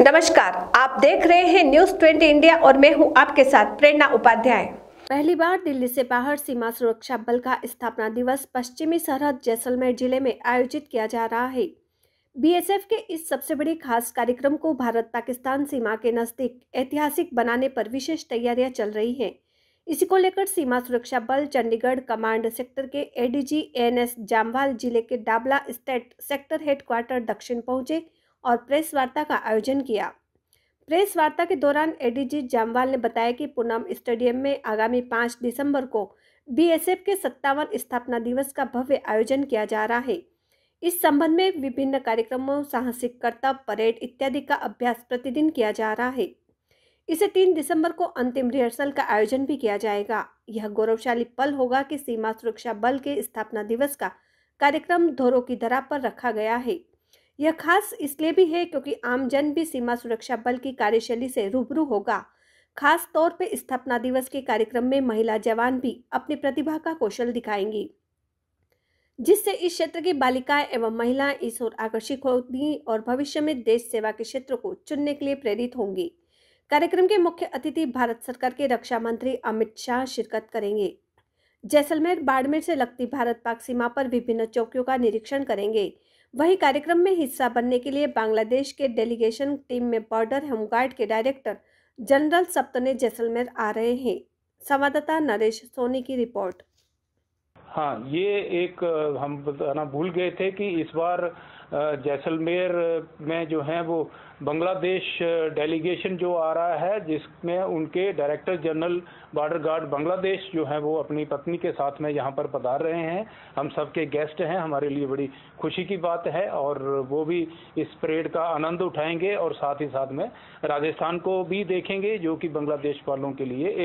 नमस्कार आप देख रहे हैं न्यूज 20 इंडिया और मैं हूं आपके साथ प्रेरणा उपाध्याय पहली बार दिल्ली से बाहर सीमा सुरक्षा बल का स्थापना दिवस पश्चिमी सरहद जैसलमेर जिले में आयोजित किया जा रहा है बीएसएफ के इस सबसे बड़े खास कार्यक्रम को भारत पाकिस्तान सीमा के नजदीक ऐतिहासिक बनाने पर विशेष तैयारियां चल रही है इसी को लेकर सीमा सुरक्षा बल चंडीगढ़ कमांड सेक्टर के एडीजी एनएस जामवाल जिले के डाबला स्टेट सेक्टर हेडक्वार्टर दक्षिण पहुंचे और प्रेस वार्ता का आयोजन किया प्रेस वार्ता के दौरान एडीजी जामवाल ने बताया कि पूनम स्टेडियम में आगामी पाँच दिसंबर को बीएसएफ के सत्तावन स्थापना दिवस का भव्य आयोजन किया जा रहा है इस संबंध में विभिन्न कार्यक्रमों साहसिक कर्तव्य परेड इत्यादि का अभ्यास प्रतिदिन किया जा रहा है इसे तीन दिसंबर को अंतिम रिहर्सल का आयोजन भी किया जाएगा यह गौरवशाली पल होगा कि सीमा सुरक्षा बल के स्थापना दिवस का कार्यक्रम धोरों की धरा पर रखा गया है यह खास इसलिए भी है क्योंकि आमजन भी सीमा सुरक्षा बल की कार्यशैली से रूबरू होगा खास तौर पर स्थापना दिवस के कार्यक्रम में महिला जवान भी अपनी प्रतिभा का कौशल दिखाएंगी जिससे इस क्षेत्र की बालिकाएं एवं महिलाएं इस ओर आकर्षित होगी और भविष्य में देश सेवा के क्षेत्र को चुनने के लिए प्रेरित होंगी कार्यक्रम के मुख्य अतिथि भारत सरकार के रक्षा मंत्री अमित शाह शिरकत करेंगे जैसलमेर बाड़मेर से लगती भारत पाक सीमा पर विभिन्न चौकियों का निरीक्षण करेंगे वहीं कार्यक्रम में हिस्सा बनने के लिए बांग्लादेश के डेलीगेशन टीम में बॉर्डर होमगार्ड के डायरेक्टर जनरल सप्तने जैसलमेर आ रहे हैं संवाददाता नरेश सोनी की रिपोर्ट हाँ ये एक हम बताना भूल गए थे कि इस बार जैसलमेर में जो है वो बांग्लादेश डेलीगेशन जो आ रहा है जिसमें उनके director general border guard Bangladesh जो है वो अपनी पत्नी के साथ में यहाँ पर पधार रहे हैं हम सबके गेस्ट हैं हमारे लिए बड़ी खुशी की बात है और वो भी इस परेड का आनंद उठाएंगे और साथ ही साथ में राजस्थान को भी देखेंगे जो कि बांग्लादेश वालों के लिए